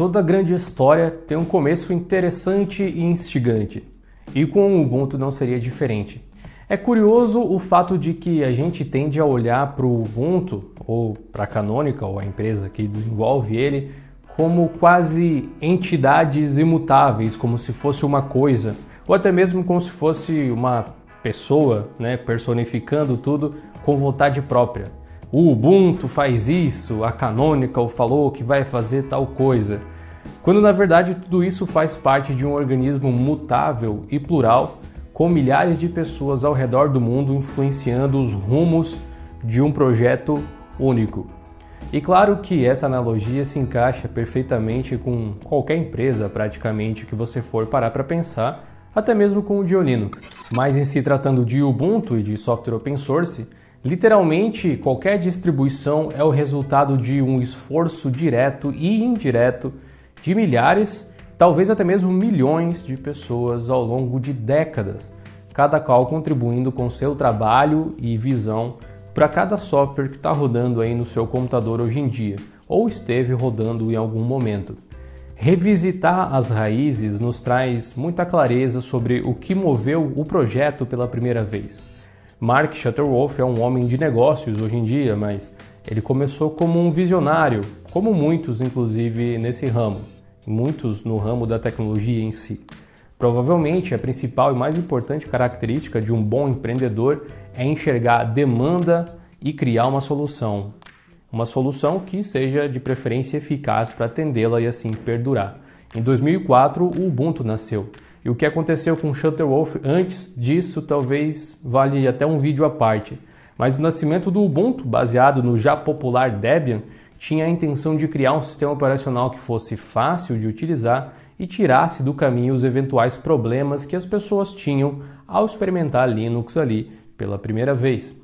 Toda grande história tem um começo interessante e instigante, e com o Ubuntu não seria diferente. É curioso o fato de que a gente tende a olhar para o Ubuntu, ou para a Canonical, a empresa que desenvolve ele, como quase entidades imutáveis, como se fosse uma coisa, ou até mesmo como se fosse uma pessoa, né, personificando tudo com vontade própria. O Ubuntu faz isso, a Canonical falou que vai fazer tal coisa quando na verdade tudo isso faz parte de um organismo mutável e plural, com milhares de pessoas ao redor do mundo influenciando os rumos de um projeto único. E claro que essa analogia se encaixa perfeitamente com qualquer empresa, praticamente, que você for parar para pensar, até mesmo com o Dionino. Mas em se tratando de Ubuntu e de software open source, literalmente qualquer distribuição é o resultado de um esforço direto e indireto de milhares, talvez até mesmo milhões de pessoas ao longo de décadas, cada qual contribuindo com seu trabalho e visão para cada software que está rodando aí no seu computador hoje em dia, ou esteve rodando em algum momento. Revisitar as raízes nos traz muita clareza sobre o que moveu o projeto pela primeira vez. Mark Shuttleworth é um homem de negócios hoje em dia, mas ele começou como um visionário, como muitos, inclusive, nesse ramo, muitos no ramo da tecnologia em si. Provavelmente a principal e mais importante característica de um bom empreendedor é enxergar demanda e criar uma solução. Uma solução que seja de preferência eficaz para atendê-la e assim perdurar. Em 2004, o Ubuntu nasceu. E o que aconteceu com o Shutterwolf antes disso talvez vale até um vídeo à parte mas o nascimento do Ubuntu, baseado no já popular Debian, tinha a intenção de criar um sistema operacional que fosse fácil de utilizar e tirasse do caminho os eventuais problemas que as pessoas tinham ao experimentar Linux ali pela primeira vez.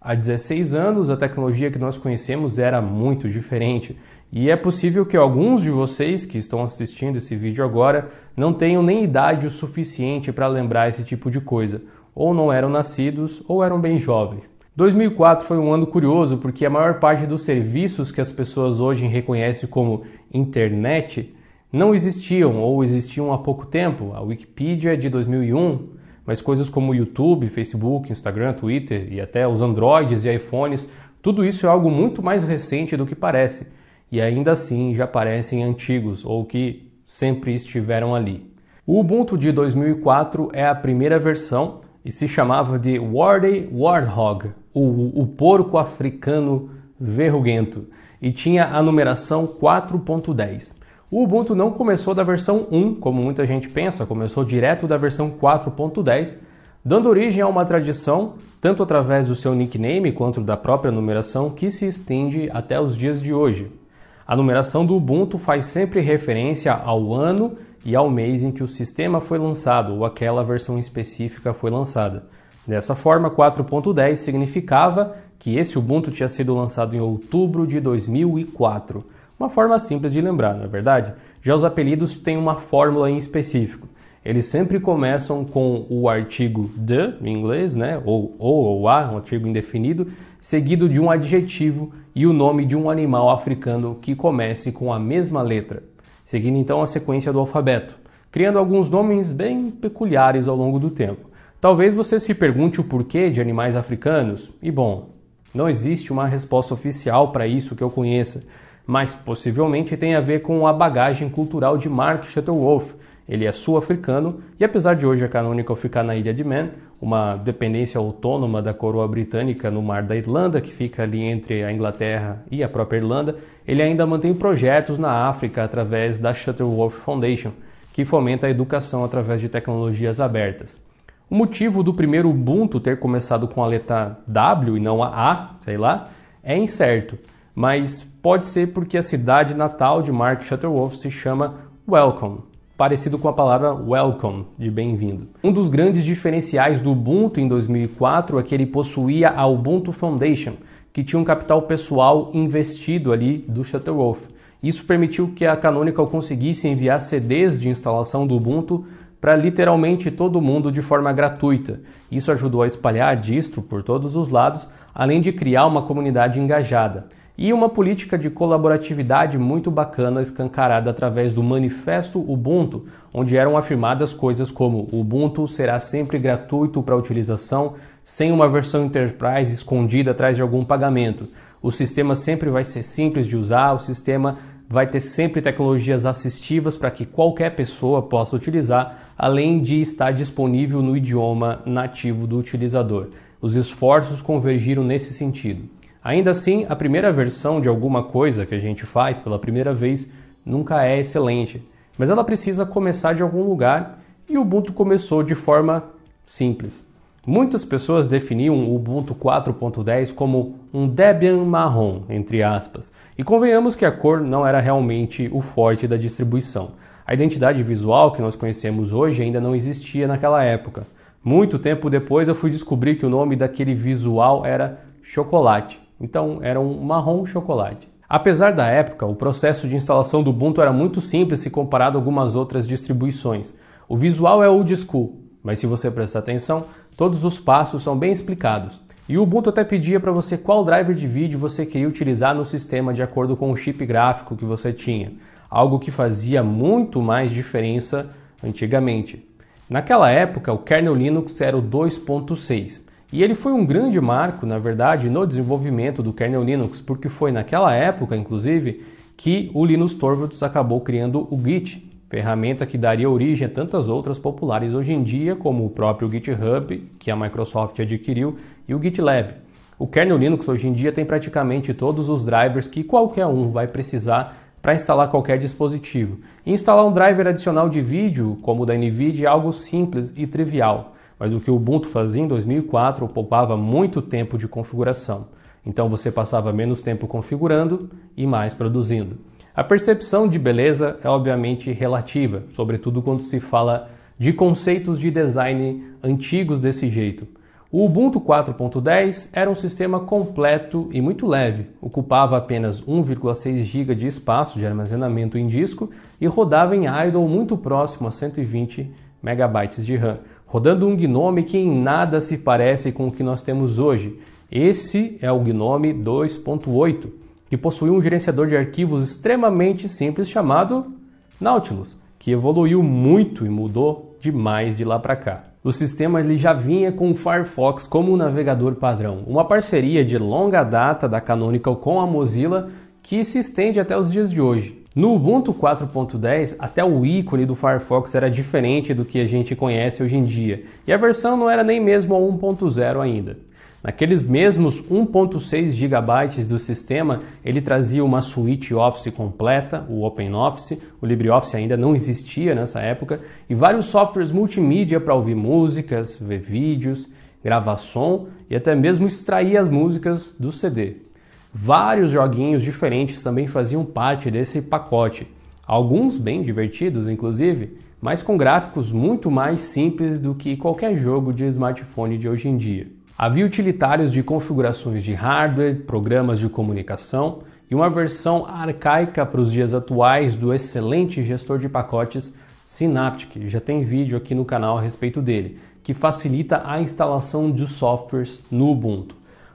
Há 16 anos, a tecnologia que nós conhecemos era muito diferente, e é possível que alguns de vocês que estão assistindo esse vídeo agora não tenham nem idade o suficiente para lembrar esse tipo de coisa, ou não eram nascidos ou eram bem jovens. 2004 foi um ano curioso porque a maior parte dos serviços que as pessoas hoje reconhecem como internet não existiam ou existiam há pouco tempo. A Wikipedia é de 2001, mas coisas como YouTube, Facebook, Instagram, Twitter e até os Androids e iPhones, tudo isso é algo muito mais recente do que parece e ainda assim já parecem antigos ou que sempre estiveram ali. O Ubuntu de 2004 é a primeira versão e se chamava de Wardy Warthog, o, o porco africano verrugento e tinha a numeração 4.10. O Ubuntu não começou da versão 1, como muita gente pensa, começou direto da versão 4.10, dando origem a uma tradição, tanto através do seu nickname quanto da própria numeração, que se estende até os dias de hoje. A numeração do Ubuntu faz sempre referência ao ano e ao mês em que o sistema foi lançado ou aquela versão específica foi lançada. Dessa forma, 4.10 significava que esse Ubuntu tinha sido lançado em outubro de 2004. Uma forma simples de lembrar, não é verdade? Já os apelidos têm uma fórmula em específico. Eles sempre começam com o artigo the em inglês, né? Ou o ou, ou a, um artigo indefinido, seguido de um adjetivo e o nome de um animal africano que comece com a mesma letra, seguindo então a sequência do alfabeto, criando alguns nomes bem peculiares ao longo do tempo. Talvez você se pergunte o porquê de animais africanos, e bom, não existe uma resposta oficial para isso que eu conheça, mas possivelmente tem a ver com a bagagem cultural de Mark Shuttleworth. Ele é sul-africano e, apesar de hoje a Canonical ficar na ilha de Man, uma dependência autônoma da coroa britânica no mar da Irlanda, que fica ali entre a Inglaterra e a própria Irlanda, ele ainda mantém projetos na África através da Shuttleworth Foundation, que fomenta a educação através de tecnologias abertas. O motivo do primeiro Ubuntu ter começado com a letra W e não a A, sei lá, é incerto, mas pode ser porque a cidade natal de Mark Shuttleworth se chama Welcome, parecido com a palavra welcome, de bem-vindo. Um dos grandes diferenciais do Ubuntu em 2004 é que ele possuía a Ubuntu Foundation, que tinha um capital pessoal investido ali do Shuttleworth. Isso permitiu que a Canonical conseguisse enviar CDs de instalação do Ubuntu para literalmente todo mundo de forma gratuita. Isso ajudou a espalhar a distro por todos os lados, além de criar uma comunidade engajada. E uma política de colaboratividade muito bacana escancarada através do Manifesto Ubuntu, onde eram afirmadas coisas como Ubuntu será sempre gratuito para utilização, sem uma versão Enterprise escondida atrás de algum pagamento. O sistema sempre vai ser simples de usar, o sistema vai ter sempre tecnologias assistivas para que qualquer pessoa possa utilizar, além de estar disponível no idioma nativo do utilizador. Os esforços convergiram nesse sentido. Ainda assim, a primeira versão de alguma coisa que a gente faz pela primeira vez nunca é excelente, mas ela precisa começar de algum lugar e o Ubuntu começou de forma simples. Muitas pessoas definiam o Ubuntu 4.10 como um Debian marrom, entre aspas, e convenhamos que a cor não era realmente o forte da distribuição. A identidade visual que nós conhecemos hoje ainda não existia naquela época. Muito tempo depois eu fui descobrir que o nome daquele visual era chocolate, então era um marrom chocolate. Apesar da época, o processo de instalação do Ubuntu era muito simples se comparado a algumas outras distribuições. O visual é o disco, mas se você prestar atenção, Todos os passos são bem explicados. E o Ubuntu até pedia para você qual driver de vídeo você queria utilizar no sistema de acordo com o chip gráfico que você tinha, algo que fazia muito mais diferença antigamente. Naquela época, o kernel Linux era o 2.6 e ele foi um grande marco, na verdade, no desenvolvimento do kernel Linux, porque foi naquela época, inclusive, que o Linus Torvalds acabou criando o Git, ferramenta que daria origem a tantas outras populares hoje em dia, como o próprio GitHub, que a Microsoft adquiriu, e o GitLab. O kernel Linux hoje em dia tem praticamente todos os drivers que qualquer um vai precisar para instalar qualquer dispositivo. E instalar um driver adicional de vídeo, como o da NVIDIA, é algo simples e trivial, mas o que o Ubuntu fazia em 2004 poupava muito tempo de configuração. Então você passava menos tempo configurando e mais produzindo. A percepção de beleza é obviamente relativa, sobretudo quando se fala de conceitos de design antigos desse jeito. O Ubuntu 4.10 era um sistema completo e muito leve, ocupava apenas 1,6 GB de espaço de armazenamento em disco e rodava em idle muito próximo a 120 MB de RAM, rodando um GNOME que em nada se parece com o que nós temos hoje. Esse é o GNOME 2.8 que possuía um gerenciador de arquivos extremamente simples chamado Nautilus, que evoluiu muito e mudou demais de lá para cá. O sistema ele já vinha com o Firefox como um navegador padrão, uma parceria de longa data da Canonical com a Mozilla que se estende até os dias de hoje. No Ubuntu 4.10, até o ícone do Firefox era diferente do que a gente conhece hoje em dia, e a versão não era nem mesmo a 1.0 ainda. Naqueles mesmos 1.6 GB do sistema, ele trazia uma suíte Office completa, o OpenOffice, o LibreOffice ainda não existia nessa época, e vários softwares multimídia para ouvir músicas, ver vídeos, gravar som e até mesmo extrair as músicas do CD. Vários joguinhos diferentes também faziam parte desse pacote, alguns bem divertidos, inclusive, mas com gráficos muito mais simples do que qualquer jogo de smartphone de hoje em dia. Havia utilitários de configurações de hardware, programas de comunicação e uma versão arcaica para os dias atuais do excelente gestor de pacotes Synaptic. Já tem vídeo aqui no canal a respeito dele, que facilita a instalação de softwares no Ubuntu.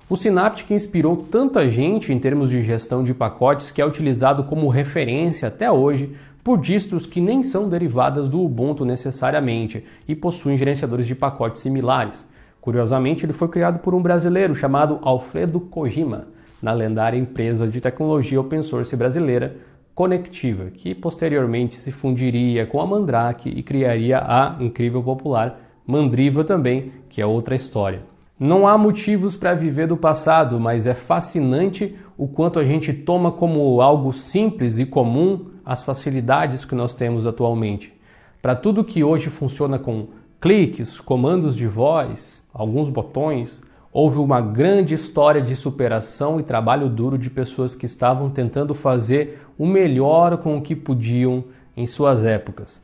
O Synaptic inspirou tanta gente em termos de gestão de pacotes que é utilizado como referência até hoje por distros que nem são derivadas do Ubuntu necessariamente e possuem gerenciadores de pacotes similares. Curiosamente, ele foi criado por um brasileiro chamado Alfredo Kojima, na lendária empresa de tecnologia open source brasileira Conectiva, que posteriormente se fundiria com a Mandrake e criaria a incrível popular Mandriva também, que é outra história. Não há motivos para viver do passado, mas é fascinante o quanto a gente toma como algo simples e comum as facilidades que nós temos atualmente. Para tudo que hoje funciona com cliques, comandos de voz, alguns botões, houve uma grande história de superação e trabalho duro de pessoas que estavam tentando fazer o melhor com o que podiam em suas épocas.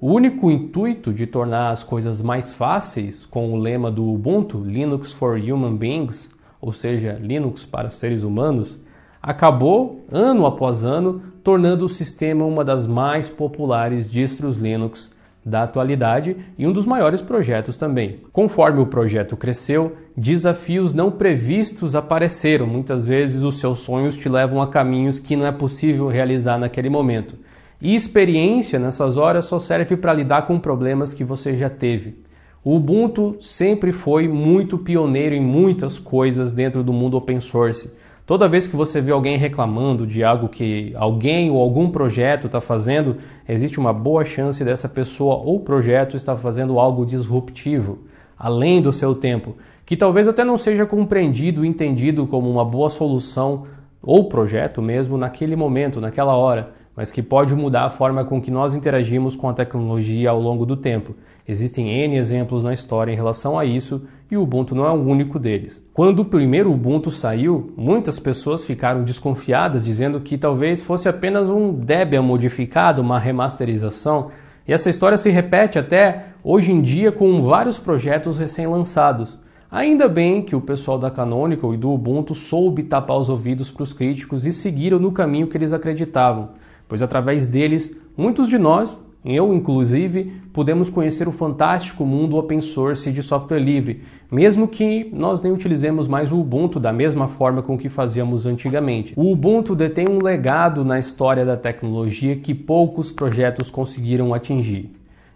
O único intuito de tornar as coisas mais fáceis com o lema do Ubuntu, Linux for Human Beings, ou seja, Linux para seres humanos, acabou, ano após ano, tornando o sistema uma das mais populares distros Linux da atualidade e um dos maiores projetos também. Conforme o projeto cresceu, desafios não previstos apareceram. Muitas vezes os seus sonhos te levam a caminhos que não é possível realizar naquele momento. E experiência nessas horas só serve para lidar com problemas que você já teve. O Ubuntu sempre foi muito pioneiro em muitas coisas dentro do mundo open source Toda vez que você vê alguém reclamando de algo que alguém ou algum projeto está fazendo, existe uma boa chance dessa pessoa ou projeto estar fazendo algo disruptivo, além do seu tempo, que talvez até não seja compreendido, entendido como uma boa solução ou projeto mesmo naquele momento, naquela hora, mas que pode mudar a forma com que nós interagimos com a tecnologia ao longo do tempo. Existem N exemplos na história em relação a isso e o Ubuntu não é o único deles. Quando o primeiro Ubuntu saiu, muitas pessoas ficaram desconfiadas, dizendo que talvez fosse apenas um Debian modificado, uma remasterização. E essa história se repete até hoje em dia com vários projetos recém-lançados. Ainda bem que o pessoal da Canonical e do Ubuntu soube tapar os ouvidos para os críticos e seguiram no caminho que eles acreditavam, pois através deles, muitos de nós eu, inclusive, podemos conhecer o fantástico mundo open source de software livre, mesmo que nós nem utilizemos mais o Ubuntu da mesma forma com que fazíamos antigamente. O Ubuntu detém um legado na história da tecnologia que poucos projetos conseguiram atingir.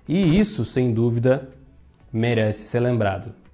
E isso, sem dúvida, merece ser lembrado.